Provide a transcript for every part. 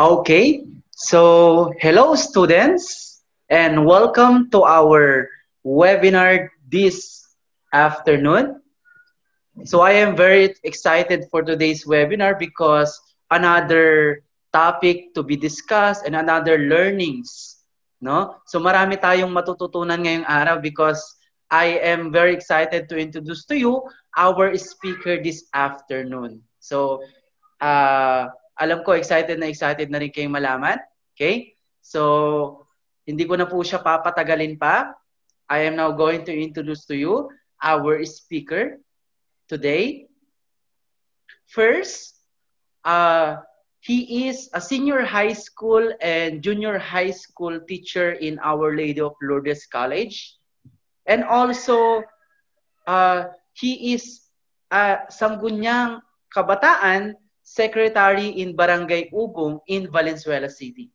Okay, so hello students and welcome to our webinar this afternoon. So I am very excited for today's webinar because another topic to be discussed and another learnings. No? So marami tayong matututunan ngayong araw because I am very excited to introduce to you our speaker this afternoon. So uh, alam ko excited na excited na rin kayong malaman. Okay? So, hindi ko na po siya papatagalin pa. I am now going to introduce to you our speaker today. First, uh, he is a senior high school and junior high school teacher in Our Lady of Lourdes College. And also, uh, he is a Sangguniang kabataan secretary in Barangay Ubong in Valenzuela City.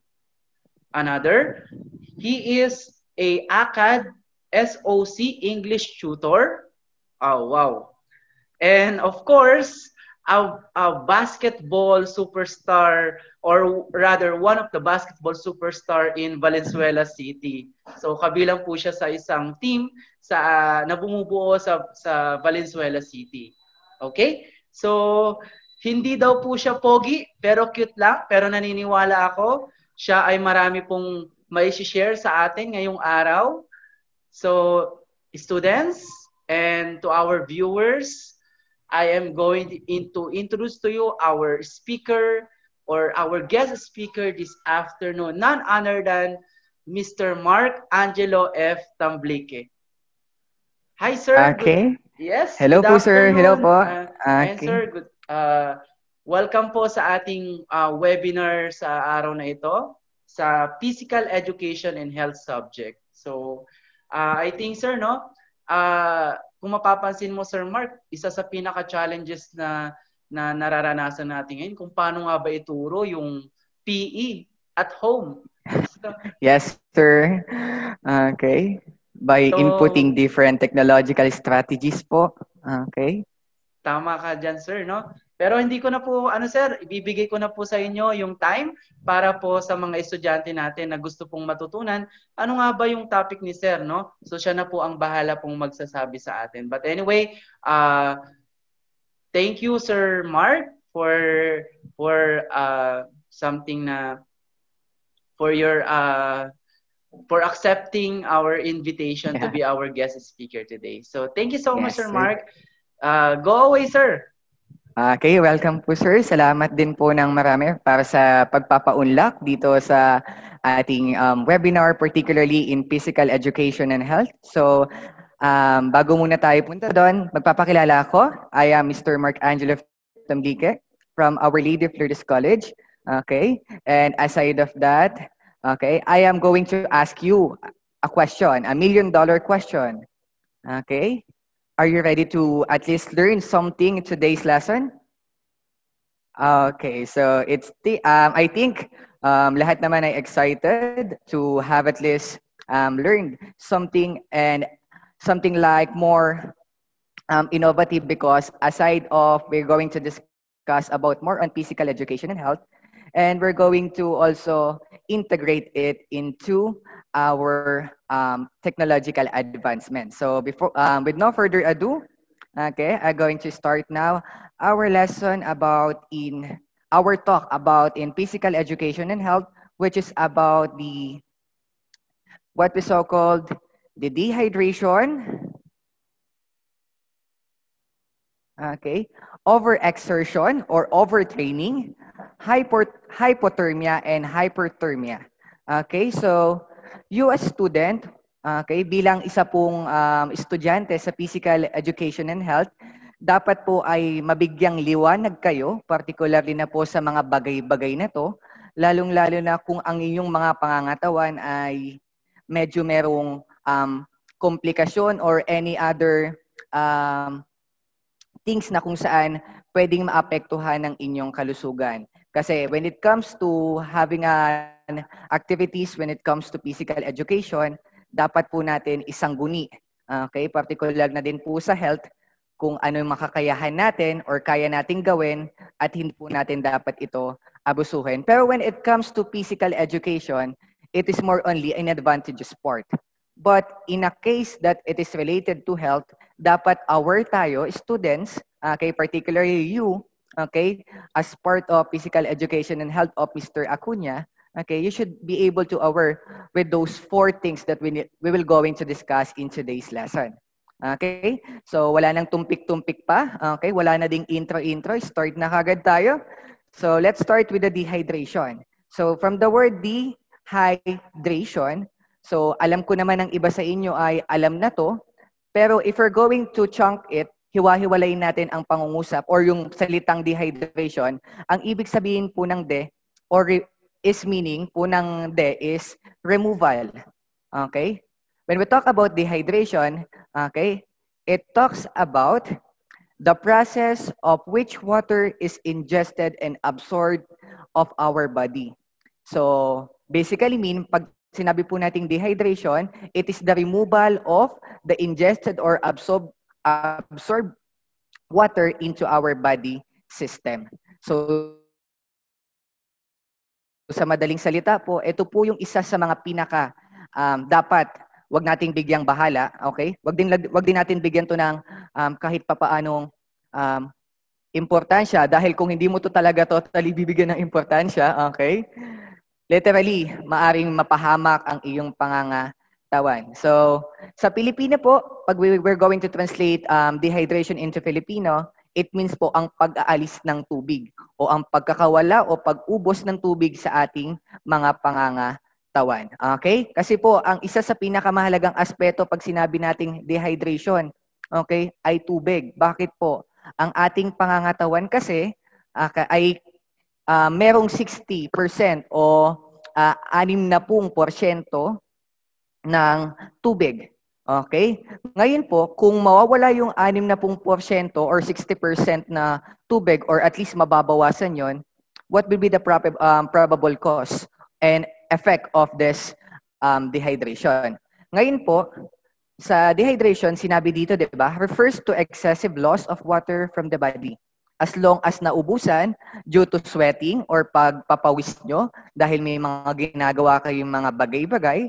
Another, he is a ACAD SOC English tutor. Oh, wow. And of course, a, a basketball superstar, or rather, one of the basketball superstar in Valenzuela City. So, kabilang po siya sa isang team sa, uh, na bumubuo sa, sa Valenzuela City. Okay? So, hindi daw po siya pogi, pero cute lang. Pero naniniwala ako, siya ay marami pong may share sa atin ngayong araw. So, students and to our viewers, I am going to introduce to you our speaker or our guest speaker this afternoon, none other than Mr. Mark Angelo F. Tamblique. Hi, sir. Okay. Good. Yes. Hello po, sir. Hello po. Uh, okay. And, sir, good Uh, welcome po sa ating uh, webinar sa araw na ito sa physical education and health subject. So, uh, I think sir, no? Uh, kung mapapansin mo Sir Mark, isa sa pinaka-challenges na na nararanasan natin ngayon kung paano nga ba ituro yung PE at home. yes, sir. Okay. By so, inputting different technological strategies po. Okay. Tama ka dyan, sir, no? Pero hindi ko na po, ano sir, ibibigay ko na po sa inyo yung time para po sa mga estudyante natin na gusto pong matutunan ano nga ba yung topic ni sir, no? So siya na po ang bahala pong magsasabi sa atin. But anyway, uh, thank you, Sir Mark, for for uh, something na for your uh, for accepting our invitation yeah. to be our guest speaker today. So thank you so yes, much, Sir Mark. Uh, go away, sir. Okay, welcome po sir. Salamat din po ng marami para sa pagpapa pagpapaunlak dito sa ating um, webinar, particularly in physical education and health. So, um, bago muna tayo punta doon, magpapakilala ako. I am Mr. Mark Angelo Tambique from Our Lady of College. Okay, and aside of that, okay, I am going to ask you a question, a million dollar question. Okay, Are you ready to at least learn something in today's lesson? Okay, so it's the, um, I think um, lahat naman ay excited to have at least um, learned something and something like more um, innovative because aside of we're going to discuss about more on physical education and health, and we're going to also integrate it into our um, technological advancement. So before, um, with no further ado, okay, I'm going to start now our lesson about in our talk about in physical education and health, which is about the what we so called the dehydration, okay, overexertion or overtraining, hyper, hypothermia, and hyperthermia. Okay, so US student, ah, okay, bilang isa pong um, estudyante sa Physical Education and Health, dapat po ay mabigyang liwanag kayo, particularly na po sa mga bagay-bagay na to, lalong-lalo na kung ang inyong mga pangangatawan ay medyo merong um, komplikasyon or any other um, things na kung saan pwedeng maapektuhan ng inyong kalusugan. Kasi when it comes to having a activities when it comes to physical education, dapat po natin isang guni. Ah, okay, particular na din po sa health kung ano yung makakayahan natin or kaya nating gawin at hindi po natin dapat ito abusuhin. Pero when it comes to physical education, it is more only an advantage sport. But in a case that it is related to health, dapat aware tayo, students, ah, okay, particularly you, okay, as part of physical education and health of Mr. Acuña, Okay, you should be able to aware with those four things that we, need, we will going to discuss in today's lesson. Okay? So, wala nang tumpik-tumpik pa. Okay? Wala na ding intro-intro. Start na kagad tayo. So, let's start with the dehydration. So, from the word dehydration, so alam ko naman ang iba sa inyo ay alam na to. Pero if we're going to chunk it, hiwa-hiwalayin natin ang pangungusap or yung salitang dehydration. Ang ibig sabihin po ng de or is meaning po ng de is removal. Okay? When we talk about dehydration, okay, it talks about the process of which water is ingested and absorbed of our body. So, basically mean, pag sinabi po nating dehydration, it is the removal of the ingested or absorbed absorb water into our body system. So, sa madaling salita po, ito po yung isa sa mga pinaka um, dapat wag nating bigyang bahala, okay? Wag din wag din natin bigyan to ng um, kahit papaanong um, importansya dahil kung hindi mo to talaga totally bibigyan ng importansya, okay? Literally, maaring mapahamak ang iyong pangangatawan. So, sa Pilipino po, pag we, we're going to translate um, dehydration into Filipino, It means po ang pag-aalis ng tubig o ang pagkakawala o pag-ubos ng tubig sa ating mga pangangatawan. Okay? Kasi po, ang isa sa pinakamahalagang aspeto pag sinabi nating dehydration, okay, ay tubig. Bakit po? Ang ating pangangatawan kasi uh, ay uh, merong 60% o uh, ah, 60% ng tubig Okay? Ngayon po, kung mawawala yung 60% or 60% na tubig or at least mababawasan yon, what will be the prob- um, probable cause and effect of this um, dehydration? Ngayon po, sa dehydration, sinabi dito, di ba, refers to excessive loss of water from the body as long as naubusan due to sweating or pagpapawis nyo dahil may mga ginagawa kayong mga bagay-bagay,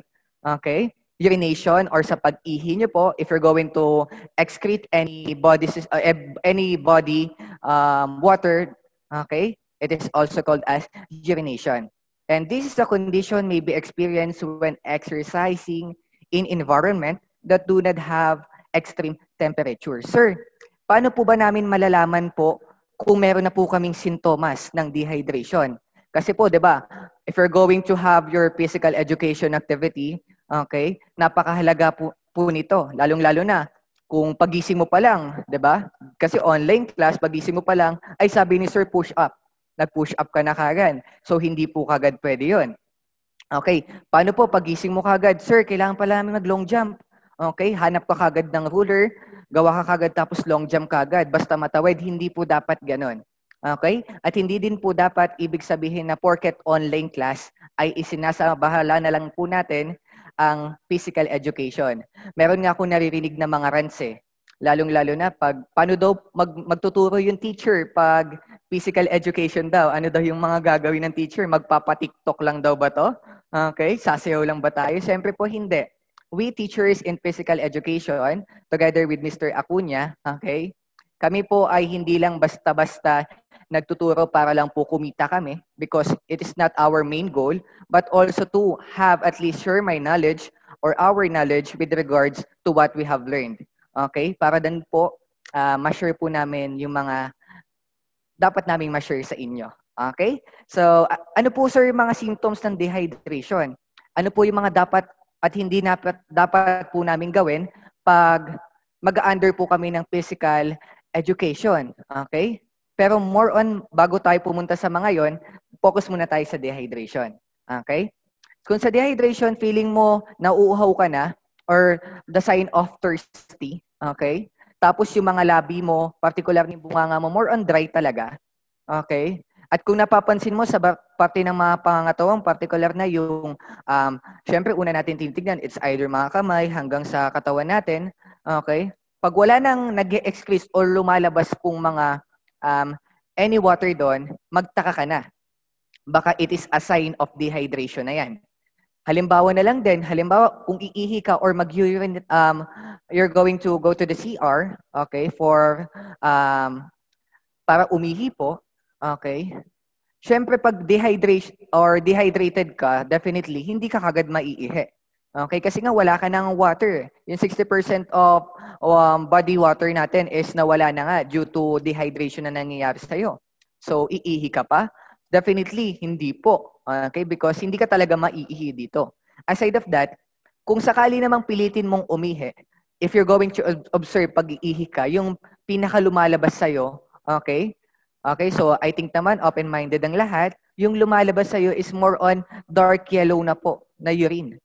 okay, urination or sa pag-ihi nyo po, if you're going to excrete any body, uh, eh, any body um, water, okay, it is also called as urination. And this is a condition may be experienced when exercising in environment that do not have extreme temperature. Sir, paano po ba namin malalaman po kung meron na po kaming sintomas ng dehydration? Kasi po, di ba, if you're going to have your physical education activity, Okay? Napakahalaga po, po nito, lalong-lalo na kung pagising mo pa lang, 'di ba? Kasi online class, pagising mo pa lang, ay sabi ni sir push up. Nag-push up ka na kagad. So hindi po kagad pwede 'yon. Okay, paano po pagising mo kagad, sir, kailangan pala namin mag-long jump. Okay, hanap ka kagad ng ruler, gawa ka kagad tapos long jump kagad. Basta matawid, hindi po dapat ganon. Okay? At hindi din po dapat ibig sabihin na porket online class ay isinasabahala na lang po natin ang physical education. Meron nga akong naririnig na mga rants eh. Lalong-lalo na pag paano daw mag, magtuturo yung teacher pag physical education daw. Ano daw yung mga gagawin ng teacher? Magpapatiktok lang daw ba to? Okay, sasayaw lang ba tayo? Siyempre po hindi. We teachers in physical education, together with Mr. Acuna, okay, kami po ay hindi lang basta-basta nagtuturo para lang po kumita kami because it is not our main goal, but also to have at least share my knowledge or our knowledge with regards to what we have learned. Okay? Para din po, uh, ma-share po namin yung mga dapat naming ma-share sa inyo. Okay? So, ano po sir yung mga symptoms ng dehydration? Ano po yung mga dapat at hindi dapat, dapat po namin gawin pag mag-under po kami ng physical education. Okay? Pero more on, bago tayo pumunta sa mga yon, focus muna tayo sa dehydration. Okay? Kung sa dehydration, feeling mo nauuhaw ka na or the sign of thirsty, okay? Tapos yung mga labi mo, particular yung bunganga mo, more on dry talaga. Okay? At kung napapansin mo sa parte ng mga pangangatawang, particular na yung, um, syempre una natin tinitignan, it's either mga kamay hanggang sa katawan natin. Okay? Pag wala nang nag excrete or lumalabas pong mga um, any water doon, magtaka ka na. Baka it is a sign of dehydration na yan. Halimbawa na lang din, halimbawa kung iihi ka or mag-urine, um, you're going to go to the CR, okay, for, um, para umihi po, okay. Siyempre, pag dehydration or dehydrated ka, definitely, hindi ka kagad maiihi. Okay, kasi nga wala ka ng water. Yung 60% of um, body water natin is nawala na nga due to dehydration na nangyayari sa'yo. So, iihi ka pa? Definitely, hindi po. Okay, because hindi ka talaga maiihi dito. Aside of that, kung sakali namang pilitin mong umihi, if you're going to observe pag-iihi ka, yung pinakalumalabas sa'yo, okay? Okay, so I think naman open-minded ang lahat. Yung lumalabas sa'yo is more on dark yellow na po, na urine.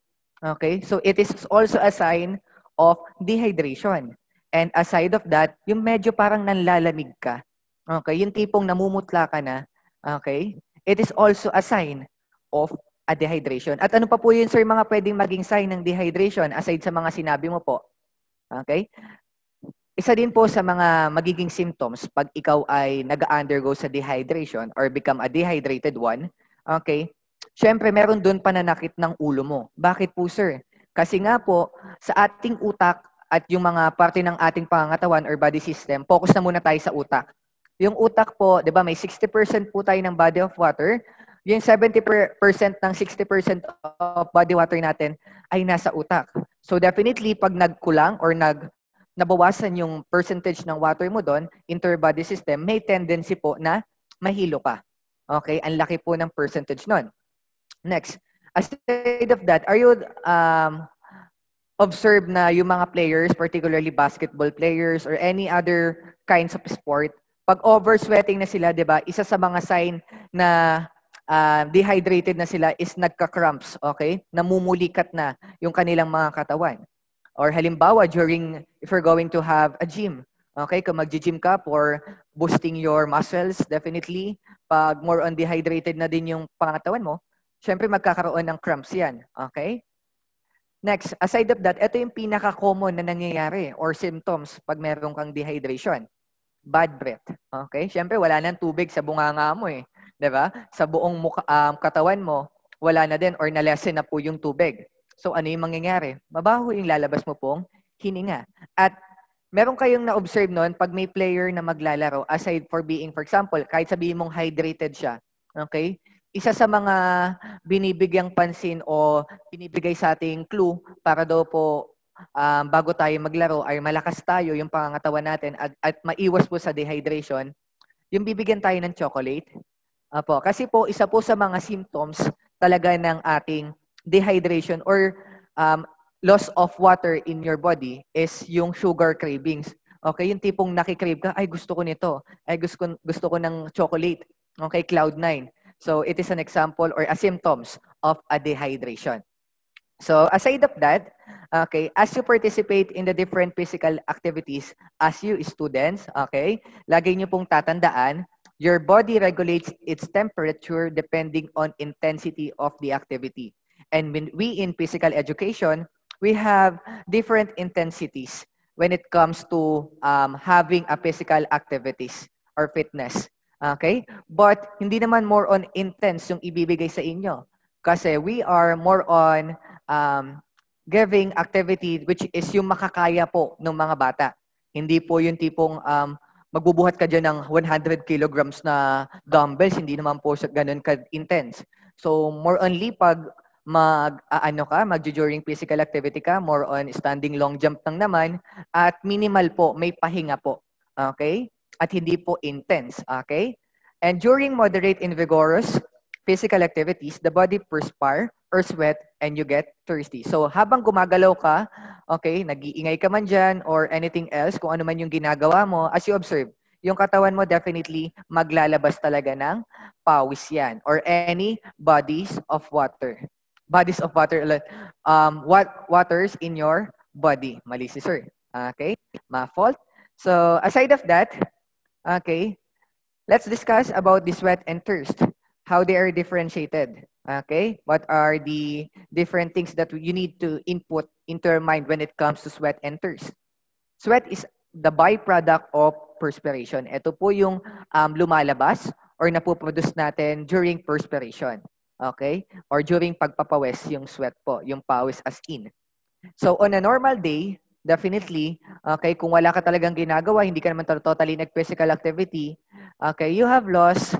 Okay? So it is also a sign of dehydration. And aside of that, yung medyo parang nanlalamig ka. Okay? Yung tipong namumutla ka na. Okay? It is also a sign of a dehydration. At ano pa po yun, sir, mga pwedeng maging sign ng dehydration aside sa mga sinabi mo po? Okay? Isa din po sa mga magiging symptoms pag ikaw ay nag-undergo sa dehydration or become a dehydrated one, okay, Siyempre, meron doon pananakit ng ulo mo. Bakit po, sir? Kasi nga po, sa ating utak at yung mga parte ng ating pangangatawan or body system, focus na muna tayo sa utak. Yung utak po, di ba, may 60% po tayo ng body of water. Yung 70% ng 60% of body water natin ay nasa utak. So definitely, pag nagkulang or nag nabawasan yung percentage ng water mo doon, interbody system, may tendency po na mahilo ka. Okay? Ang laki po ng percentage noon. Next, aside of that, are you um, observed na yung mga players, particularly basketball players or any other kinds of sport, pag oversweating na sila, di ba, isa sa mga sign na uh, dehydrated na sila is nagka-cramps, okay? Namumulikat na yung kanilang mga katawan. Or halimbawa, during, if you're going to have a gym, okay, kung mag-gym ka for boosting your muscles, definitely, pag more on dehydrated na din yung pangatawan mo, Siyempre, magkakaroon ng cramps yan. Okay? Next, aside of that, ito yung pinaka-common na nangyayari or symptoms pag meron kang dehydration. Bad breath. Okay? Siyempre, wala nang tubig sa bunganga mo eh. ba? Diba? Sa buong mukha, um, katawan mo, wala na din or nalesen na po yung tubig. So, ano yung mangyayari? Mabaho yung lalabas mo pong hininga. At meron kayong na-observe noon pag may player na maglalaro, aside for being, for example, kahit sabihin mong hydrated siya, okay? isa sa mga binibigyang pansin o binibigay sa ating clue para daw po um, bago tayo maglaro ay malakas tayo yung pangangatawan natin at, at maiwas po sa dehydration, yung bibigyan tayo ng chocolate. Apo, kasi po isa po sa mga symptoms talaga ng ating dehydration or um, loss of water in your body is yung sugar cravings. Okay, yung tipong nakikrave ka, ay gusto ko nito, ay gusto ko, gusto ko ng chocolate. Okay, cloud nine. So it is an example or a symptoms of a dehydration. So aside of that, okay, as you participate in the different physical activities as you students, okay, lagi niyo pong tatandaan, your body regulates its temperature depending on intensity of the activity. And when we in physical education, we have different intensities when it comes to um, having a physical activities or fitness. Okay? But hindi naman more on intense yung ibibigay sa inyo. Kasi we are more on um, giving activity which is yung makakaya po ng mga bata. Hindi po yung tipong um, magbubuhat ka dyan ng 100 kilograms na dumbbells, hindi naman po siya ganun ka-intense. So, more only pag mag, uh, ano ka, mag-during physical activity ka, more on standing long jump lang naman, at minimal po, may pahinga po. Okay? at hindi po intense. Okay? And during moderate and vigorous physical activities, the body perspire or sweat and you get thirsty. So habang gumagalaw ka, okay, nag-iingay ka man dyan or anything else, kung ano man yung ginagawa mo, as you observe, yung katawan mo definitely maglalabas talaga ng pawis yan or any bodies of water. Bodies of water, um, what waters in your body. Mali si sir. Okay? Ma fault. So aside of that, Okay. Let's discuss about the sweat and thirst, how they are differentiated. Okay. What are the different things that you need to input into your mind when it comes to sweat and thirst? Sweat is the byproduct of perspiration. Ito po yung um, lumalabas or napoproduce natin during perspiration. Okay? Or during pagpapawes yung sweat po, yung pawis as in. So, on a normal day, definitely, okay, kung wala ka talagang ginagawa, hindi ka naman totally nag-physical activity, okay, you have lost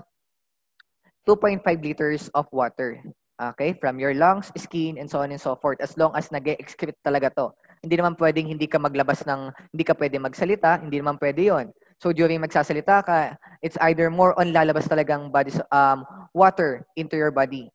2.5 liters of water, okay, from your lungs, skin, and so on and so forth, as long as nag excrete talaga to. Hindi naman pwedeng hindi ka maglabas ng, hindi ka pwede magsalita, hindi naman pwede yon. So during magsasalita ka, it's either more on lalabas talagang body, um, water into your body.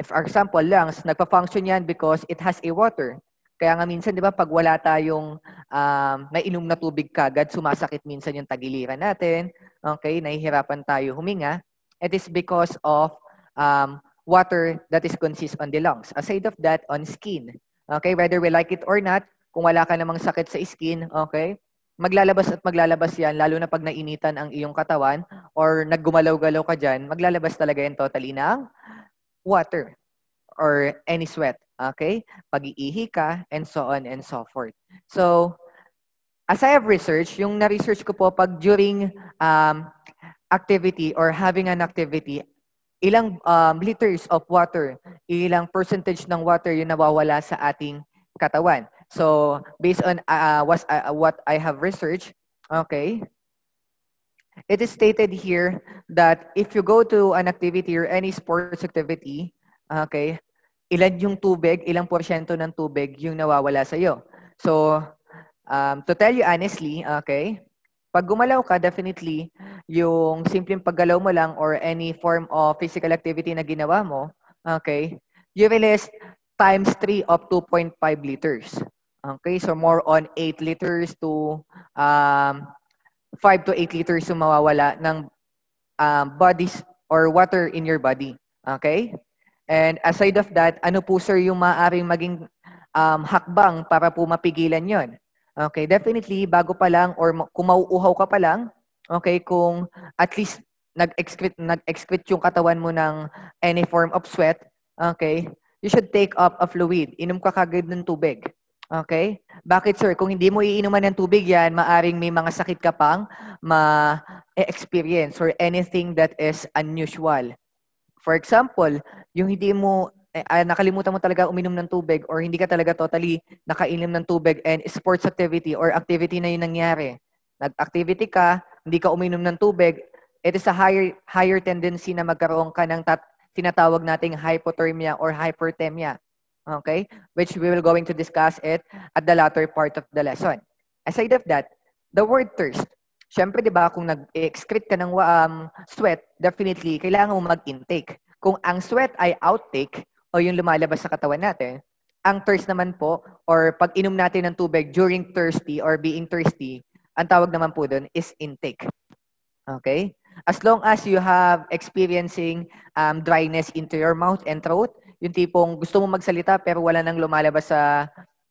If for example, lungs, nagpa-function yan because it has a water. Kaya nga minsan, di ba, pag wala tayong um, nainom na tubig kagad, sumasakit minsan yung tagiliran natin. Okay, nahihirapan tayo huminga. It is because of um, water that is consist on the lungs. Aside of that, on skin. Okay, whether we like it or not, kung wala ka namang sakit sa skin, okay, maglalabas at maglalabas yan, lalo na pag nainitan ang iyong katawan or naggumalaw-galaw ka dyan, maglalabas talaga yan totally ng water or any sweat. Okay? Pag-iihi ka, and so on and so forth. So, as I have researched, yung na-research ko po pag during um, activity or having an activity, ilang um, liters of water, ilang percentage ng water yung nawawala sa ating katawan. So, based on uh, was, uh, what I have researched, okay, it is stated here that if you go to an activity or any sports activity, okay, ilan yung tubig, ilang porsyento ng tubig yung nawawala sa iyo. So, um, to tell you honestly, okay, pag gumalaw ka, definitely, yung simpleng paggalaw mo lang or any form of physical activity na ginawa mo, okay, you release times 3 of 2.5 liters. Okay, so more on 8 liters to um, 5 to 8 liters yung mawawala ng um, bodies or water in your body. Okay? And aside of that, ano po sir yung maaaring maging um, hakbang para po mapigilan yon? Okay, definitely bago pa lang or kumauuhaw ka pa lang, okay, kung at least nag-excrete nag-excrete yung katawan mo ng any form of sweat, okay, you should take up a fluid. Inom ka kagad ng tubig. Okay? Bakit sir? Kung hindi mo iinuman ng tubig yan, maaring may mga sakit ka pang ma-experience or anything that is unusual. For example, yung hindi mo uh, nakalimutan mo talaga uminom ng tubig or hindi ka talaga totally nakainom ng tubig and sports activity or activity na yun nangyari. Nag-activity ka, hindi ka uminom ng tubig, it is a higher higher tendency na magkaroon ka ng tat- tinatawag nating hypothermia or hyperthermia. Okay? Which we will going to discuss it at the latter part of the lesson. Aside of that, the word thirst. Siyempre, di ba, kung nag-excrete ka ng um, sweat, definitely, kailangan mo mag-intake. Kung ang sweat ay outtake, o yung lumalabas sa katawan natin, ang thirst naman po, or pag inom natin ng tubig during thirsty or being thirsty, ang tawag naman po doon is intake. Okay? As long as you have experiencing um, dryness into your mouth and throat, yung tipong gusto mo magsalita pero wala nang lumalabas sa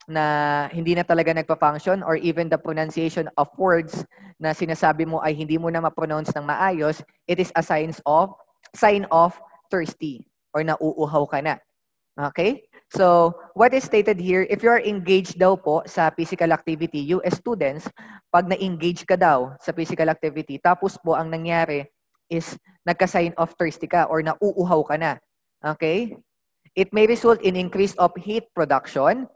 na hindi na talaga nagpa-function or even the pronunciation of words na sinasabi mo ay hindi mo na ma-pronounce ng maayos, it is a sign of sign of thirsty or nauuhaw ka na. Okay? So, what is stated here, if you are engaged daw po sa physical activity, you as students, pag na-engage ka daw sa physical activity, tapos po ang nangyari is nagka-sign of thirsty ka or nauuhaw ka na. Okay? It may result in increase of heat production,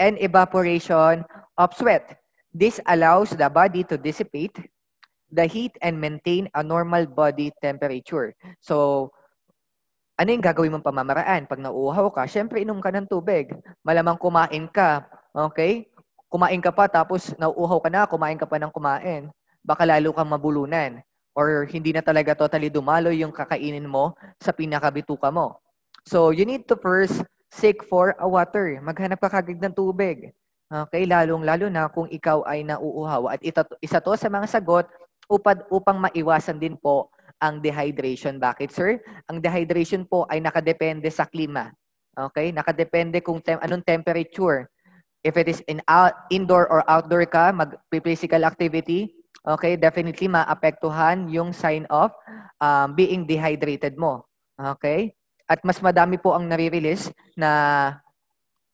and evaporation of sweat. This allows the body to dissipate the heat and maintain a normal body temperature. So, ano yung gagawin mong pamamaraan? Pag nauuhaw ka, syempre inom ka ng tubig. Malamang kumain ka. Okay? Kumain ka pa, tapos nauuhaw ka na, kumain ka pa ng kumain. Baka lalo kang mabulunan. Or hindi na talaga totally dumalo yung kakainin mo sa pinakabituka mo. So, you need to first Seek for a water. Maghanap ka kagad ng tubig. Okay, lalong-lalo na kung ikaw ay nauuhaw. At ito, isa to sa mga sagot upad, upang maiwasan din po ang dehydration. Bakit, sir? Ang dehydration po ay nakadepende sa klima. Okay? Nakadepende kung tem anong temperature. If it is in indoor or outdoor ka, mag-physical activity, okay, definitely maapektuhan yung sign of um, being dehydrated mo. Okay? At mas madami po ang nare-release na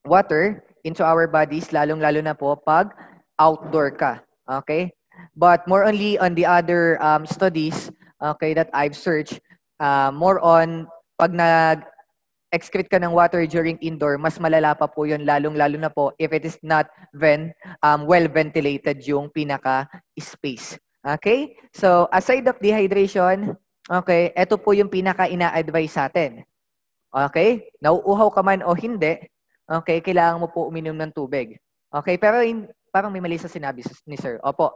water into our bodies, lalong-lalo na po pag outdoor ka. Okay? But more only on the other um, studies okay, that I've searched, uh, more on pag nag-excrete ka ng water during indoor, mas malala pa po yun, lalong-lalo na po if it is not vent, um, well-ventilated yung pinaka-space. Okay? So, aside of dehydration, okay, ito po yung pinaka-ina-advise sa atin. Okay? Nauuhaw ka man o hindi, okay, kailangan mo po uminom ng tubig. Okay? Pero in, parang may mali sa sinabi ni sir. Opo.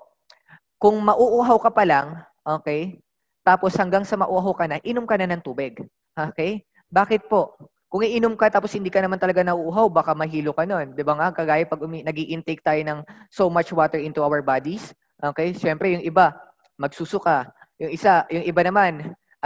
Kung mauuhaw ka pa lang, okay, tapos hanggang sa mauuhaw ka na, inom ka na ng tubig. Okay? Bakit po? Kung iinom ka tapos hindi ka naman talaga nauuhaw, baka mahilo ka nun. Di ba nga? Kagaya pag umi- nag intake tayo ng so much water into our bodies, okay, syempre yung iba, magsusuka. Yung isa, yung iba naman,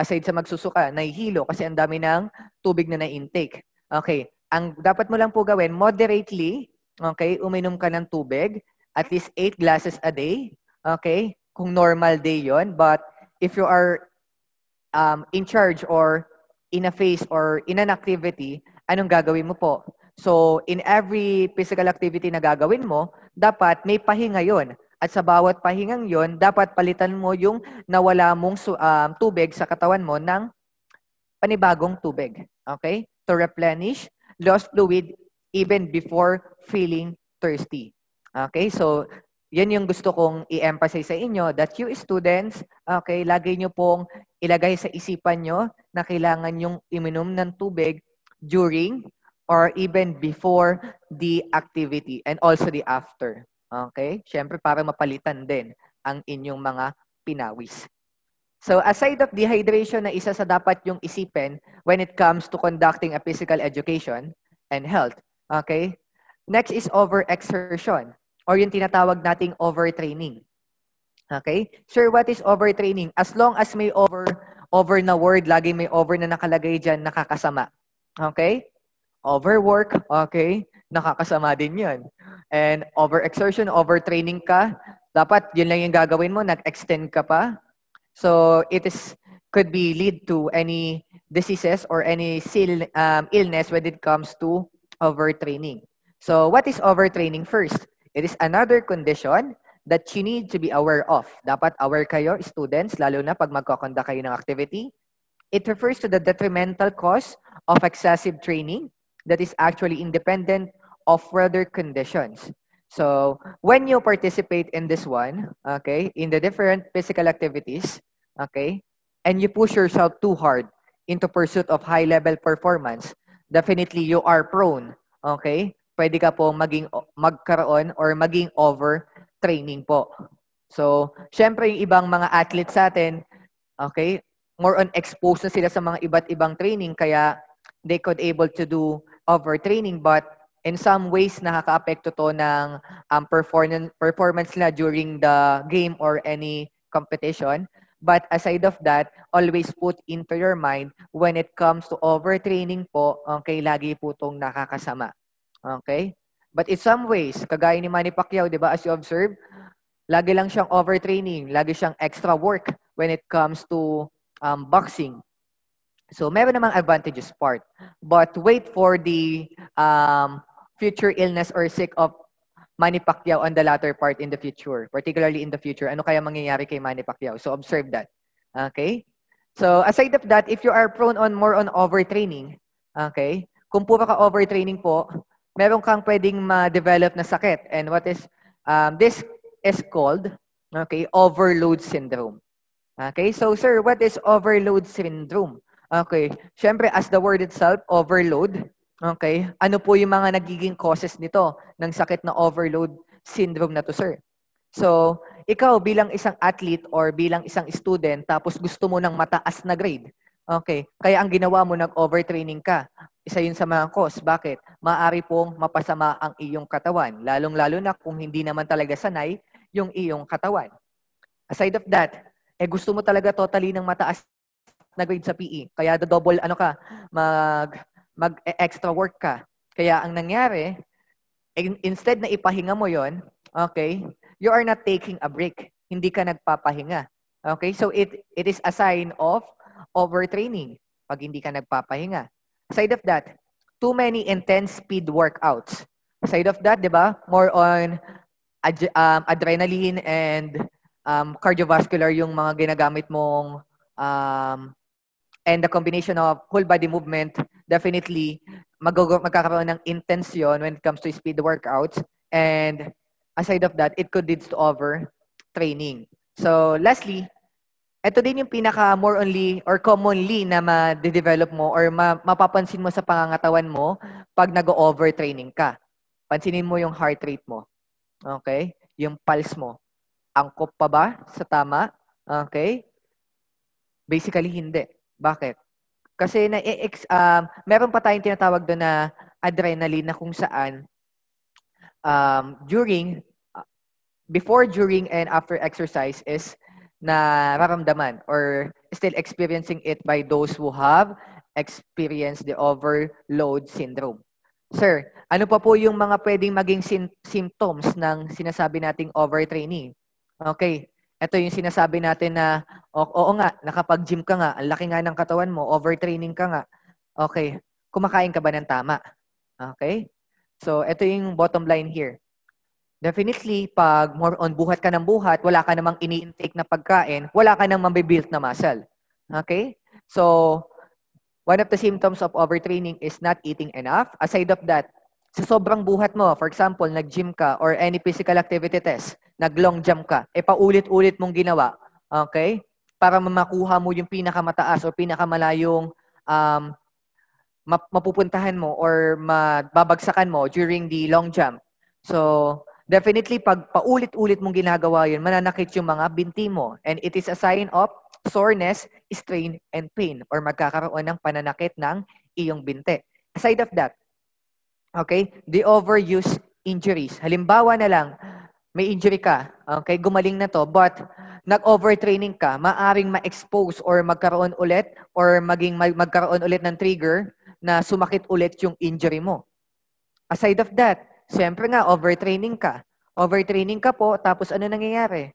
aside sa magsusuka, nahihilo kasi ang dami ng tubig na na-intake. Okay, ang dapat mo lang po gawin, moderately, okay, uminom ka ng tubig, at least 8 glasses a day, okay, kung normal day yon But if you are um, in charge or in a phase or in an activity, anong gagawin mo po? So, in every physical activity na gagawin mo, dapat may pahinga yon at sa bawat pahingang yon, dapat palitan mo yung nawala mong um, tubig sa katawan mo ng panibagong tubig. Okay? To replenish lost fluid even before feeling thirsty. Okay? So, yan yung gusto kong i-emphasize sa inyo that you students, okay, lagi nyo pong ilagay sa isipan nyo na kailangan yung iminom ng tubig during or even before the activity and also the after. Okay? Siyempre, para mapalitan din ang inyong mga pinawis. So, aside of dehydration na isa sa dapat yung isipin when it comes to conducting a physical education and health, okay? Next is overexertion or yung tinatawag nating overtraining. Okay? Sir, what is overtraining? As long as may over, over na word, lagi may over na nakalagay dyan, nakakasama. Okay? Overwork, okay? nakakasama din yun. And overexertion, overtraining ka, dapat yun lang yung gagawin mo, nag-extend ka pa. So it is could be lead to any diseases or any sil, um, illness when it comes to overtraining. So what is overtraining first? It is another condition that you need to be aware of. Dapat aware kayo, students, lalo na pag magkakonda kayo ng activity. It refers to the detrimental cause of excessive training that is actually independent of weather conditions. So when you participate in this one, okay, in the different physical activities, okay, and you push yourself too hard into pursuit of high-level performance, definitely you are prone, okay? Pwede ka po maging, magkaroon or maging over-training po. So, syempre yung ibang mga athletes sa atin, okay, more on exposed na sila sa mga iba't ibang training, kaya they could able to do overtraining, but in some ways nakakaapekto to ng um, performance performance na during the game or any competition but aside of that always put into your mind when it comes to overtraining po okay lagi po tong nakakasama okay but in some ways kagaya ni Manny Pacquiao 'di ba as you observe lagi lang siyang overtraining lagi siyang extra work when it comes to um, boxing So, meron namang advantages part. But wait for the um, future illness or sick of Manny Pacquiao on the latter part in the future, particularly in the future. Ano kaya mangyayari kay Manny Pacquiao? So observe that. Okay? So aside of that, if you are prone on more on overtraining, okay? Kung po ka overtraining po, meron kang pwedeng ma-develop na sakit. And what is um, this is called okay, overload syndrome. Okay? So sir, what is overload syndrome? Okay. Syempre as the word itself, overload, Okay? Ano po yung mga nagiging causes nito ng sakit na overload syndrome na to, sir? So, ikaw bilang isang athlete or bilang isang student, tapos gusto mo ng mataas na grade. Okay. Kaya ang ginawa mo, nag-overtraining ka. Isa yun sa mga cause. Bakit? Maari pong mapasama ang iyong katawan. Lalong-lalo na kung hindi naman talaga sanay yung iyong katawan. Aside of that, eh gusto mo talaga totally ng mataas na grade sa PE. Kaya double ano ka, mag mag-extra e, work ka. Kaya ang nangyari, in- instead na ipahinga mo yon, okay, you are not taking a break. Hindi ka nagpapahinga. Okay? So it it is a sign of overtraining pag hindi ka nagpapahinga. Aside of that, too many intense speed workouts. Aside of that, 'di ba? More on ad- um, adrenaline and um, cardiovascular yung mga ginagamit mong um, and the combination of whole body movement, definitely mag- magkakaroon ng intense when it comes to speed workouts. And aside of that, it could lead to over training. So lastly, ito din yung pinaka more only or commonly na ma-develop mo or ma- mapapansin mo sa pangangatawan mo pag nag-overtraining ka. Pansinin mo yung heart rate mo. Okay? Yung pulse mo. Angkop pa ba sa tama? Okay? Basically, hindi. Bakit? Kasi na eh, um, meron pa tayong tinatawag doon na adrenaline na kung saan um, during uh, before, during, and after exercise is na nararamdaman or still experiencing it by those who have experienced the overload syndrome. Sir, ano pa po yung mga pwedeng maging symptoms ng sinasabi nating overtraining? Okay, ito yung sinasabi natin na, o, oo nga, nakapag-gym ka nga, ang laki nga ng katawan mo, overtraining ka nga. Okay, kumakain ka ba ng tama? Okay? So, ito yung bottom line here. Definitely, pag more on buhat ka ng buhat, wala ka namang ini-intake na pagkain, wala ka namang mabibuilt na muscle. Okay? So, one of the symptoms of overtraining is not eating enough. Aside of that, sa sobrang buhat mo, for example, nag-gym ka or any physical activity test, nag-long jump ka, e paulit-ulit mong ginawa, okay? Para makuha mo yung pinakamataas o pinakamalayong um, mapupuntahan mo or mababagsakan mo during the long jump. So, definitely, pag paulit-ulit mong ginagawa yun, mananakit yung mga binti mo. And it is a sign of soreness, strain, and pain or magkakaroon ng pananakit ng iyong binte. Aside of that, okay, the overuse injuries. Halimbawa na lang, may injury ka, okay, gumaling na to, but nag-overtraining ka, maaring ma-expose or magkaroon ulit or maging mag- magkaroon ulit ng trigger na sumakit ulit yung injury mo. Aside of that, syempre nga, overtraining ka. Overtraining ka po, tapos ano nangyayari?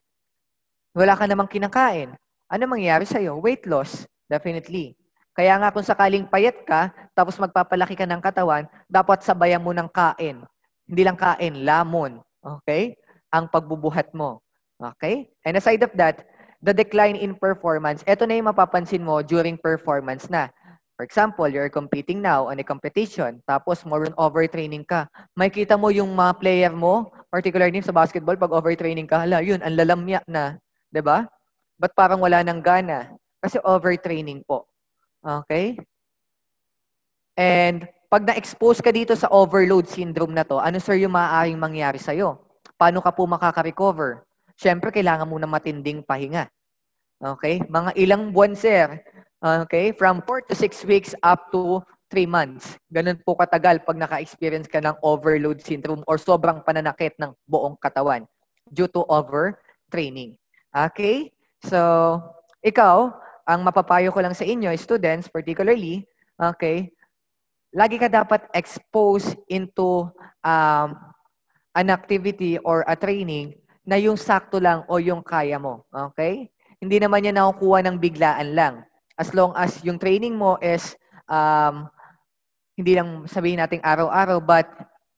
Wala ka namang kinakain. Ano mangyayari sa'yo? Weight loss, definitely. Kaya nga kung sakaling payat ka, tapos magpapalaki ka ng katawan, dapat sabayan mo ng kain. Hindi lang kain, lamon. Okay? ang pagbubuhat mo. Okay? And aside of that, the decline in performance, ito na yung mapapansin mo during performance na. For example, you're competing now on a competition, tapos more on overtraining ka. May kita mo yung mga player mo, particular name sa basketball, pag overtraining ka, hala, yun, ang lalamya na. ba? Diba? Ba't parang wala ng gana? Kasi overtraining po. Okay? And pag na-expose ka dito sa overload syndrome na to, ano sir yung maaaring mangyari sa'yo? Paano ka po makaka-recover? Siyempre, kailangan mo na matinding pahinga. Okay? Mga ilang buwan, sir. Okay? From 4 to 6 weeks up to 3 months. Ganun po katagal pag naka-experience ka ng overload syndrome or sobrang pananakit ng buong katawan due to overtraining. Okay? So, ikaw, ang mapapayo ko lang sa inyo, students particularly, okay, lagi ka dapat exposed into um, an activity or a training na yung sakto lang o yung kaya mo. Okay? Hindi naman niya nakukuha ng biglaan lang. As long as yung training mo is, um, hindi lang sabihin nating araw-araw, but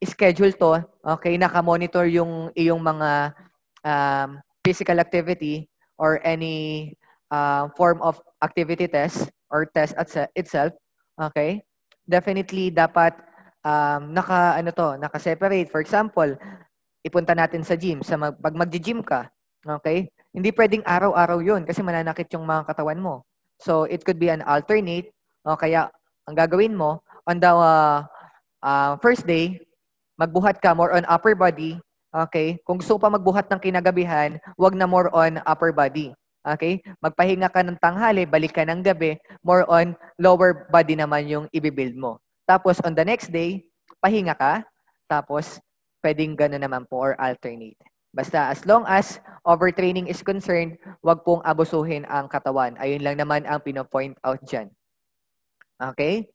schedule to, okay, nakamonitor yung iyong mga um, physical activity or any uh, form of activity test or test itself, okay? Definitely dapat um, naka, ano to, naka-separate. For example, ipunta natin sa gym. Sa mag, pag magji gym ka, okay? Hindi pwedeng araw-araw yun kasi mananakit yung mga katawan mo. So, it could be an alternate. O kaya, ang gagawin mo, on the uh, uh, first day, magbuhat ka more on upper body. Okay? Kung gusto pa magbuhat ng kinagabihan, wag na more on upper body. Okay? Magpahinga ka ng tanghali, balik ka ng gabi, more on lower body naman yung ibibuild mo. Tapos on the next day, pahinga ka. Tapos pwedeng gano'n naman po or alternate. Basta as long as overtraining is concerned, wag pong abusuhin ang katawan. Ayun lang naman ang pinopoint out dyan. Okay?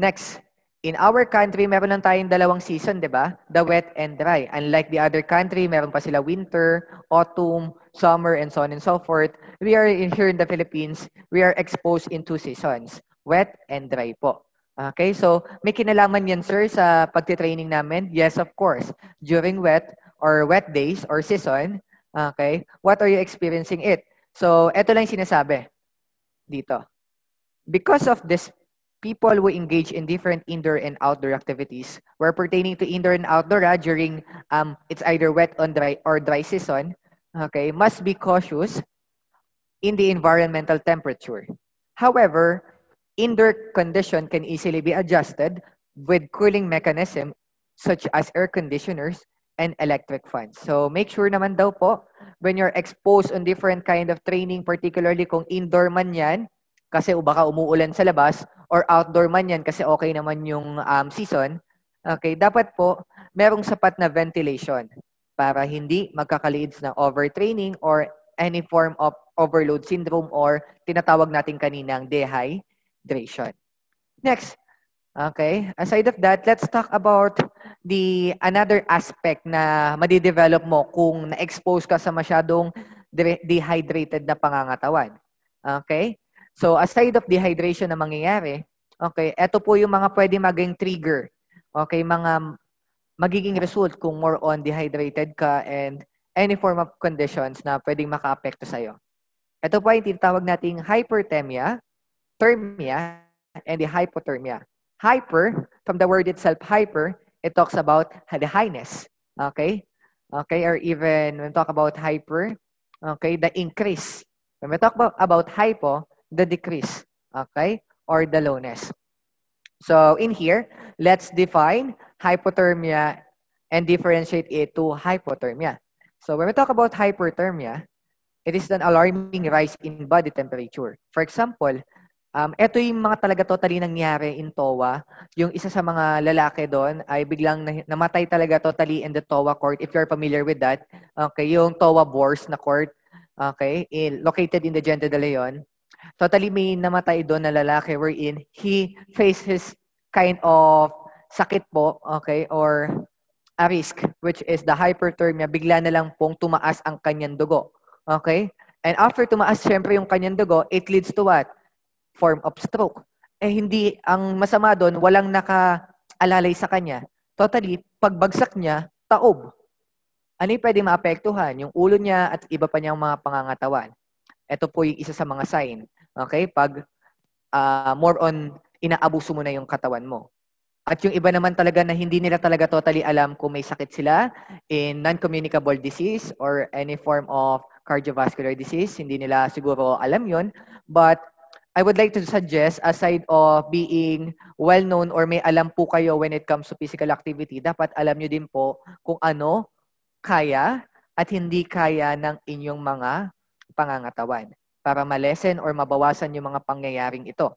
Next, in our country, meron lang tayong dalawang season, di ba? The wet and dry. Unlike the other country, meron pa sila winter, autumn, summer, and so on and so forth. We are in, here in the Philippines, we are exposed in two seasons, wet and dry po. Okay, so may kinalaman yan sir sa pagtitraining namin? Yes, of course. During wet or wet days or season, okay, what are you experiencing it? So, ito lang sinasabi dito. Because of this, people who engage in different indoor and outdoor activities. were pertaining to indoor and outdoor ah, during um, it's either wet on dry or dry season, okay, must be cautious in the environmental temperature. However, Indoor condition can easily be adjusted with cooling mechanism such as air conditioners and electric fans. So make sure naman daw po when you're exposed on different kind of training, particularly kung indoor man yan, kasi baka umuulan sa labas, or outdoor man yan kasi okay naman yung um, season, okay, dapat po merong sapat na ventilation para hindi magkakaliids ng overtraining or any form of overload syndrome or tinatawag natin kaninang dehy hydration. Next, Okay. Aside of that, let's talk about the another aspect na madidevelop mo kung na-expose ka sa masyadong dehydrated na pangangatawan. Okay? So, aside of dehydration na mangyayari, okay, ito po yung mga pwede maging trigger. Okay, mga magiging result kung more on dehydrated ka and any form of conditions na pwedeng maka makaapekto sa'yo. Ito po ay tinatawag nating hyperthermia, thermia and the hypothermia. Hyper, from the word itself, hyper, it talks about the highness. Okay? Okay, or even when we talk about hyper, okay, the increase. When we talk about, hypo, the decrease. Okay? Or the lowness. So in here, let's define hypothermia and differentiate it to hypothermia. So when we talk about hyperthermia, it is an alarming rise in body temperature. For example, Um, ito yung mga talaga totally nangyari in Towa. Yung isa sa mga lalaki doon ay biglang namatay talaga totally in the Towa court. If you're familiar with that, okay, yung Towa Bors na court, okay, located in the Gente de Leon. Totally may namatay doon na lalaki wherein he faced his kind of sakit po, okay, or a risk, which is the hyperthermia. Bigla na lang pong tumaas ang kanyang dugo. Okay? And after tumaas, syempre, yung kanyang dugo, it leads to what? form of stroke. Eh hindi, ang masama doon, walang nakaalalay sa kanya. Totally, pagbagsak niya, taob. Ano yung pwede maapektuhan? Yung ulo niya at iba pa niyang mga pangangatawan. Ito po yung isa sa mga sign. Okay? Pag uh, more on inaabuso mo na yung katawan mo. At yung iba naman talaga na hindi nila talaga totally alam kung may sakit sila in non-communicable disease or any form of cardiovascular disease. Hindi nila siguro alam yon But I would like to suggest, aside of being well-known or may alam po kayo when it comes to physical activity, dapat alam nyo din po kung ano kaya at hindi kaya ng inyong mga pangangatawan para malesen or mabawasan yung mga pangyayaring ito.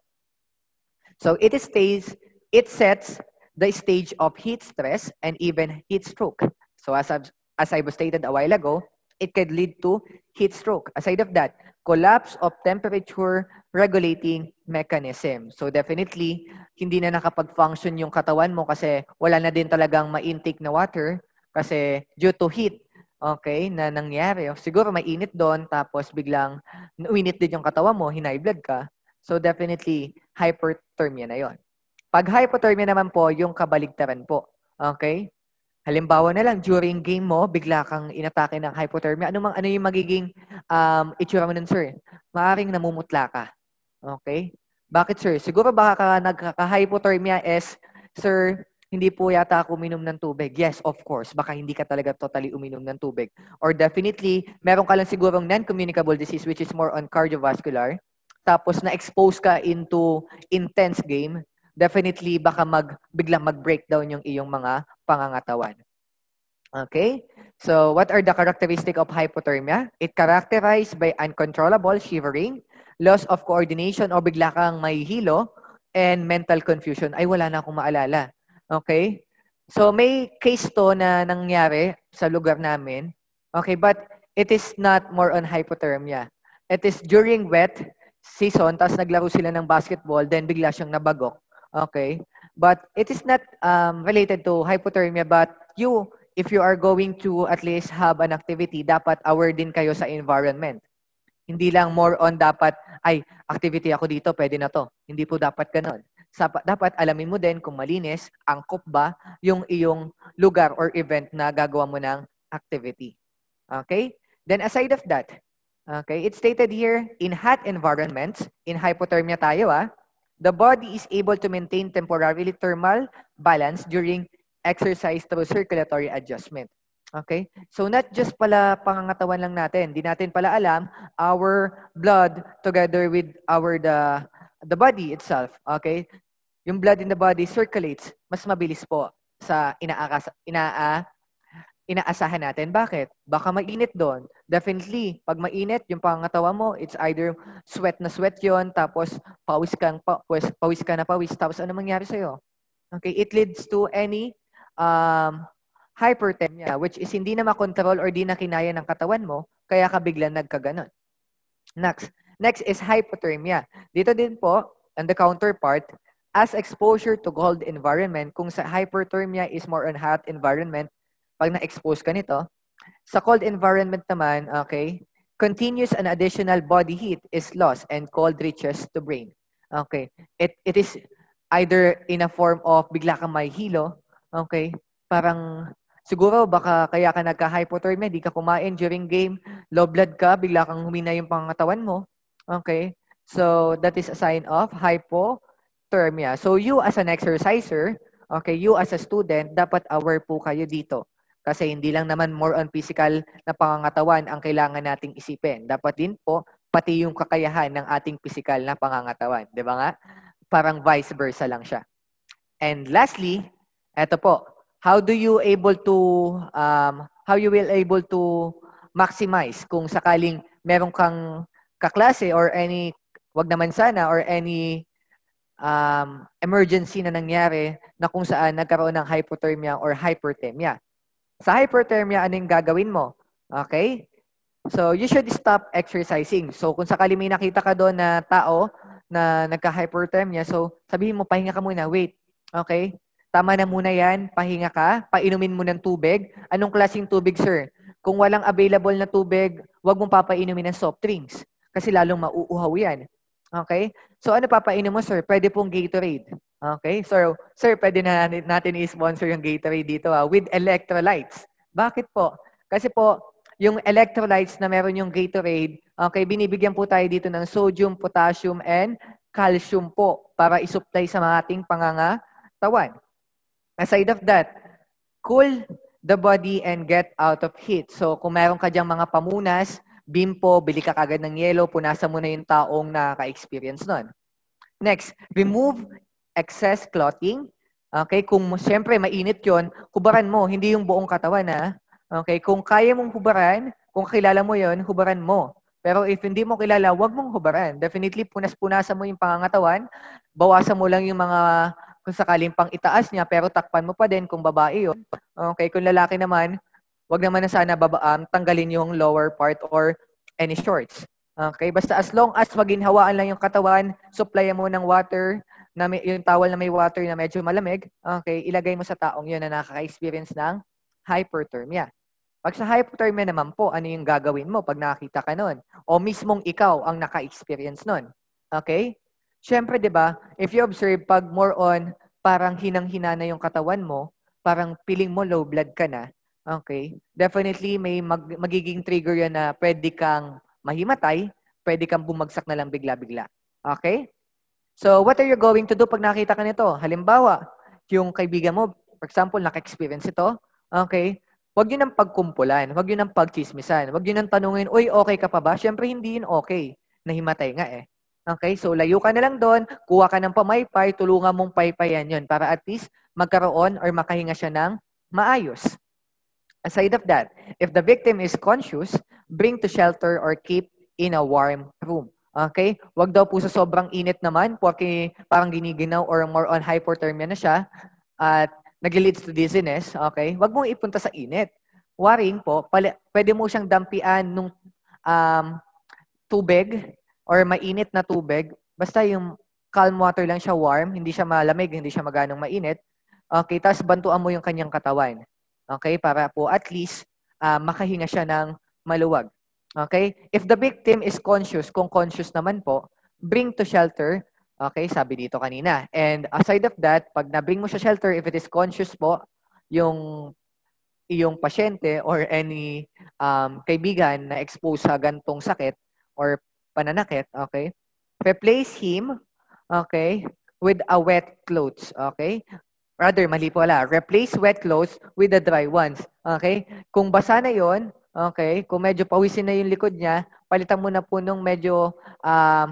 So it stays, it sets the stage of heat stress and even heat stroke. So as, as I was stated a while ago, it could lead to heat stroke. Aside of that, collapse of temperature regulating mechanism. So definitely, hindi na nakapag-function yung katawan mo kasi wala na din talagang ma-intake na water kasi due to heat, okay, na nangyari. Siguro mainit doon tapos biglang uminit din yung katawan mo, hinay blood ka. So definitely, hyperthermia na yon. Pag hypothermia naman po, yung kabaligtaran po. Okay? Halimbawa na lang, during game mo, bigla kang inatake ng hypothermia. Ano, mang, ano yung magiging um, itsura mo nun, sir? Maaring namumutla ka. Okay? Bakit, sir? Siguro baka ka nagkaka-hypothermia is, sir, hindi po yata ako uminom ng tubig. Yes, of course. Baka hindi ka talaga totally uminom ng tubig. Or definitely, meron ka lang sigurong non-communicable disease which is more on cardiovascular. Tapos na-expose ka into intense game definitely baka mag, biglang mag-breakdown yung iyong mga pangangatawan. Okay? So, what are the characteristic of hypothermia? It characterized by uncontrollable shivering, loss of coordination o bigla kang mahihilo, and mental confusion. Ay, wala na akong maalala. Okay? So, may case to na nangyari sa lugar namin. Okay, but it is not more on hypothermia. It is during wet season, tapos naglaro sila ng basketball, then bigla siyang nabagok. Okay. But it is not um, related to hypothermia, but you, if you are going to at least have an activity, dapat aware din kayo sa environment. Hindi lang more on dapat, ay, activity ako dito, pwede na to. Hindi po dapat ganon. Dapat alamin mo din kung malinis, angkop ba yung iyong lugar or event na gagawa mo ng activity. Okay? Then aside of that, okay, it's stated here, in hot environments, in hypothermia tayo ah, The body is able to maintain temporarily thermal balance during exercise through circulatory adjustment. Okay? So not just pala pangangatawan lang natin, hindi natin pala alam our blood together with our the the body itself, okay? Yung blood in the body circulates mas mabilis po sa inaakas, inaa inaasahan natin. Bakit? Baka mainit doon. Definitely, pag mainit, yung pangatawa mo, it's either sweat na sweat yon tapos pawis ka, pawis, pawis ka na pawis, tapos ano mangyari sa'yo? Okay, it leads to any um, hyperthermia, which is hindi na makontrol or di na kinaya ng katawan mo, kaya ka biglang nagkaganon. Next. Next is hypothermia. Dito din po, on the counterpart, as exposure to cold environment, kung sa hyperthermia is more on hot environment, pag na-expose ka nito. Sa cold environment naman, okay, continuous and additional body heat is lost and cold reaches to brain. Okay, it, it is either in a form of bigla kang may hilo, okay, parang siguro baka kaya ka nagka-hypothermia, di ka kumain during game, low blood ka, bigla kang humina yung pangatawan mo. Okay? So, that is a sign of hypothermia. So, you as an exerciser, okay, you as a student, dapat aware po kayo dito. Kasi hindi lang naman more on physical na pangangatawan ang kailangan nating isipin. Dapat din po pati yung kakayahan ng ating physical na pangangatawan. Di ba nga? Parang vice versa lang siya. And lastly, eto po, how do you able to, um, how you will able to maximize kung sakaling meron kang kaklase or any, wag naman sana, or any um, emergency na nangyari na kung saan nagkaroon ng hypothermia or hyperthermia. Sa hyperthermia, ano yung gagawin mo? Okay? So, you should stop exercising. So, kung sakali may nakita ka doon na tao na nagka-hyperthermia, so, sabihin mo, pahinga ka muna. Wait. Okay? Tama na muna yan. Pahinga ka. Painumin mo ng tubig. Anong klaseng tubig, sir? Kung walang available na tubig, wag mong papainumin ng soft drinks. Kasi lalong mauuhaw yan. Okay? So, ano papainom mo, sir? Pwede pong Gatorade. Okay, so sir, pwede na natin i-sponsor yung Gatorade dito ah, with electrolytes. Bakit po? Kasi po, yung electrolytes na meron yung Gatorade, okay, binibigyan po tayo dito ng sodium, potassium, and calcium po para isupply sa mga ating pangangatawan. Aside of that, cool the body and get out of heat. So kung meron ka dyang mga pamunas, bimpo, bili ka kagad ng yelo, punasan mo na yung taong naka experience nun. Next, remove excess clotting. Okay, kung siyempre mainit yon, hubaran mo, hindi yung buong katawan ha. Ah. Okay, kung kaya mong hubaran, kung kilala mo yon, hubaran mo. Pero if hindi mo kilala, huwag mong hubaran. Definitely, punas-punasan mo yung pangangatawan, bawasan mo lang yung mga kung sakaling pang itaas niya, pero takpan mo pa din kung babae yun. Okay, kung lalaki naman, wag naman na sana babaan, um, tanggalin yung lower part or any shorts. Okay, basta as long as maginhawaan lang yung katawan, supply mo ng water, na may, yung towel na may water na medyo malamig, okay, ilagay mo sa taong yun na nakaka-experience ng hyperthermia. Pag sa hyperthermia naman po, ano yung gagawin mo pag nakakita ka nun? O mismong ikaw ang naka-experience nun. Okay? Siyempre, di ba, if you observe, pag more on, parang hinang-hina na yung katawan mo, parang piling mo low blood ka na, okay, definitely may mag, magiging trigger yan na pwede kang mahimatay, pwede kang bumagsak na lang bigla-bigla. Okay? So, what are you going to do pag nakita ka nito? Halimbawa, yung kaibigan mo, for example, naka-experience ito, okay, Huwag yun ang pagkumpulan. Huwag yun ang pagchismisan. Huwag yun ang tanungin, uy, okay ka pa ba? Siyempre, hindi yun okay. Nahimatay nga eh. Okay? So, layo ka na lang doon. Kuha ka ng pamaypay. Tulungan mong paypayan yun para at least magkaroon or makahinga siya ng maayos. Aside of that, if the victim is conscious, bring to shelter or keep in a warm room. Okay? Wag daw po sa sobrang init naman, porque parang giniginaw or more on hypothermia na siya at nag-leads to dizziness. Okay? Wag mong ipunta sa init. Worrying po, pala, pwede mo siyang dampian nung um, tubig or mainit na tubig. Basta yung calm water lang siya warm, hindi siya malamig, hindi siya maganong mainit. Okay, tapos bantuan mo yung kanyang katawan. Okay, para po at least uh, makahinga siya ng maluwag. Okay? If the victim is conscious, kung conscious naman po, bring to shelter, okay, sabi dito kanina. And aside of that, pag na-bring mo sa shelter, if it is conscious po, yung iyong pasyente or any um, kaibigan na exposed sa gantong sakit or pananakit, okay, replace him, okay, with a wet clothes, okay? Rather, mali po wala. Replace wet clothes with the dry ones, okay? Kung basa na yon Okay, kung medyo pawisin na yung likod niya, palitan mo na po nung medyo um,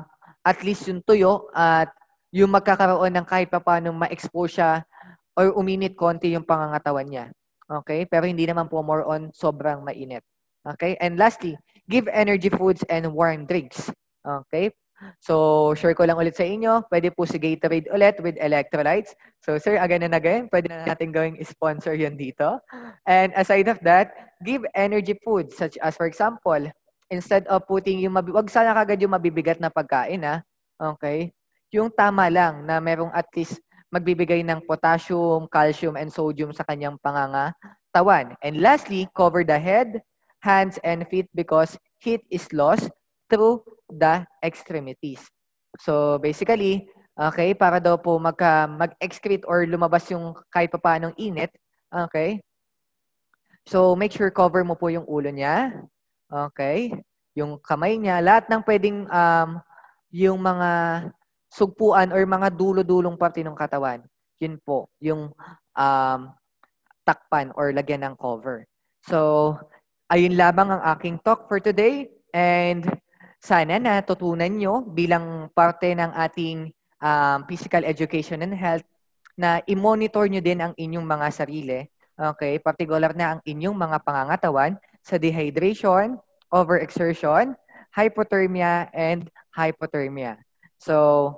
at least yung tuyo at yung magkakaroon ng kahit pa paano ma-expose siya or uminit konti yung pangangatawan niya. Okay? Pero hindi naman po more on sobrang mainit. Okay? And lastly, give energy foods and warm drinks. Okay? So, share ko lang ulit sa inyo. Pwede po si Gatorade ulit with electrolytes. So, sir, again and again, pwede na natin gawing sponsor yun dito. And aside of that, give energy food such as, for example, instead of putting yung, mabi- wag sana kagad yung mabibigat na pagkain, ha? Ah. Okay? Yung tama lang na merong at least magbibigay ng potassium, calcium, and sodium sa kanyang panganga tawan. And lastly, cover the head, hands, and feet because heat is lost through the extremities. So basically, okay, para daw po magka, mag-excrete or lumabas yung kahit papanong init, okay? So make sure cover mo po yung ulo niya, okay? Yung kamay niya, lahat ng pwedeng um, yung mga sugpuan or mga dulo-dulong parte ng katawan. Yun po, yung um, takpan or lagyan ng cover. So, ayun lamang ang aking talk for today. And sana natutunan nyo bilang parte ng ating um, physical education and health na i-monitor nyo din ang inyong mga sarili. Okay? Particular na ang inyong mga pangangatawan sa dehydration, overexertion, hypothermia, and hypothermia. So,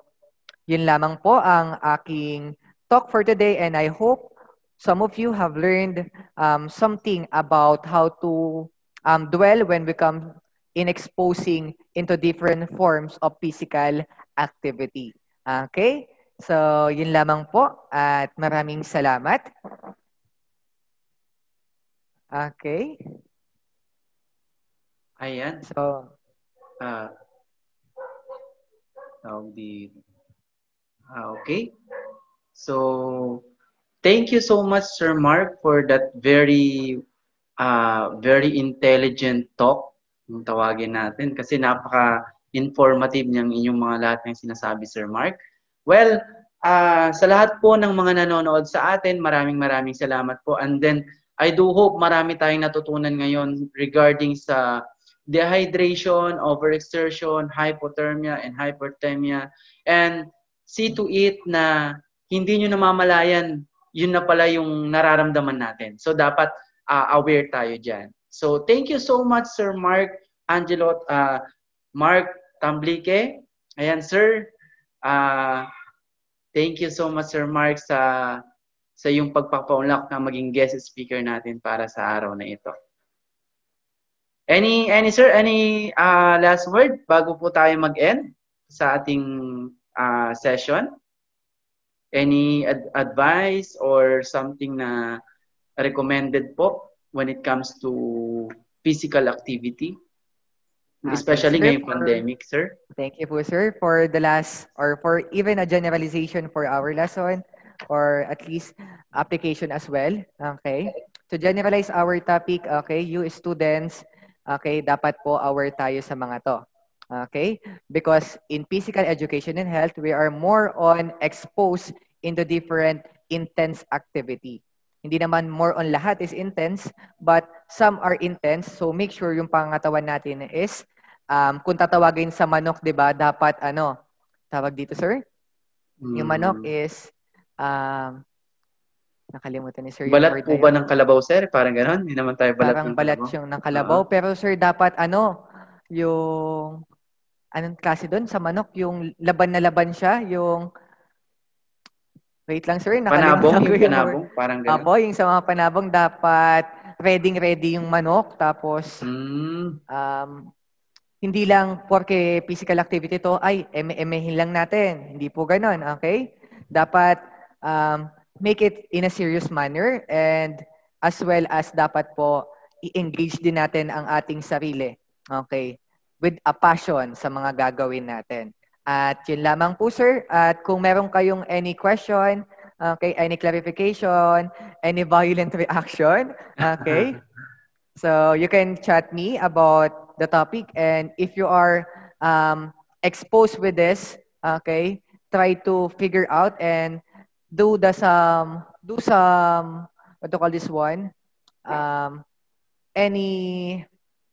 yun lamang po ang aking talk for today and I hope some of you have learned um, something about how to um, dwell when we come in exposing into different forms of physical activity. Okay? So, yun lamang po at maraming salamat. Okay. Ayan. So, uh, tawag dito. Ah, okay. So, thank you so much, Sir Mark, for that very, uh, very intelligent talk yung tawagin natin kasi napaka-informative niyang inyong mga lahat ng sinasabi, Sir Mark. Well, uh, sa lahat po ng mga nanonood sa atin, maraming maraming salamat po. And then, I do hope marami tayong natutunan ngayon regarding sa dehydration, overexertion, hypothermia, and hyperthermia. And see to it na hindi nyo namamalayan, yun na pala yung nararamdaman natin. So, dapat uh, aware tayo dyan. So thank you so much, Sir Mark Angelo, uh, Mark Tamblike. Ayan, Sir. Uh, thank you so much, Sir Mark, sa sa yung pagpapaunlak na maging guest speaker natin para sa araw na ito. Any, any sir, any uh, last word bago po tayo mag-end sa ating uh, session? Any ad- advice or something na recommended po when it comes to physical activity? Ah, especially ngayong pandemic, sir. Thank you po, sir, for the last or for even a generalization for our lesson or at least application as well. Okay. To generalize our topic, okay, you students, okay, dapat po aware tayo sa mga to. Okay? Because in physical education and health, we are more on exposed in the different intense activity. Hindi naman more on lahat is intense, but some are intense. So make sure yung pangatawan natin is, um, kung tatawagin sa manok, di ba, dapat ano, tawag dito, sir? Mm. Yung manok hmm. is, um, nakalimutan ni sir. Balat po ba ng kalabaw, sir? Parang gano'n? Hindi naman tayo balat Parang ng balat kalabaw. yung ng kalabaw. Uh-huh. Pero sir, dapat ano, yung, anong klase doon sa manok? Yung laban na laban siya, yung Wait lang, sir. Panabong, yung panabong, parang ganun. Apo, yung sa mga panabong, dapat ready-ready yung manok. Tapos, mm. um, hindi lang porke physical activity to, ay, emehin lang natin. Hindi po ganun, okay? Dapat um, make it in a serious manner and as well as dapat po i-engage din natin ang ating sarili. Okay? With a passion sa mga gagawin natin. At yun lamang po, sir. At kung meron kayong any question, okay, uh, any clarification, any violent reaction, okay, so you can chat me about the topic. And if you are um, exposed with this, okay, try to figure out and do the some, do some, what to call this one, um, any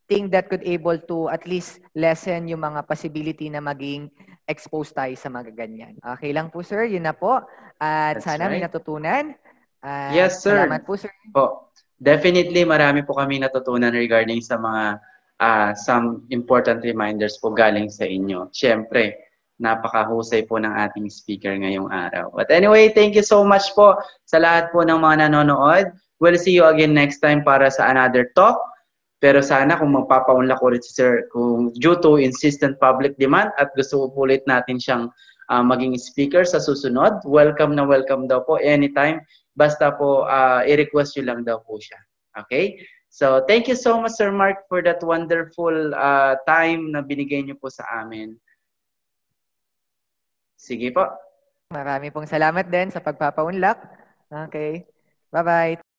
thing that could able to at least lessen yung mga possibility na maging exposed tayo sa mga ganyan. Okay lang po, sir. Yun na po. At That's sana right. may natutunan. At yes, sir. Salamat po, sir. Po. Definitely, marami po kami natutunan regarding sa mga uh, some important reminders po galing sa inyo. Siyempre, napakahusay po ng ating speaker ngayong araw. But anyway, thank you so much po sa lahat po ng mga nanonood. We'll see you again next time para sa another talk pero sana kung magpapaunla ko rin si Sir, kung due to insistent public demand at gusto po ulit natin siyang uh, maging speaker sa susunod, welcome na welcome daw po anytime. Basta po uh, i-request nyo lang daw po siya. Okay? So thank you so much Sir Mark for that wonderful uh, time na binigay niyo po sa amin. Sige po. Marami pong salamat din sa pagpapaunlak. Okay. Bye-bye.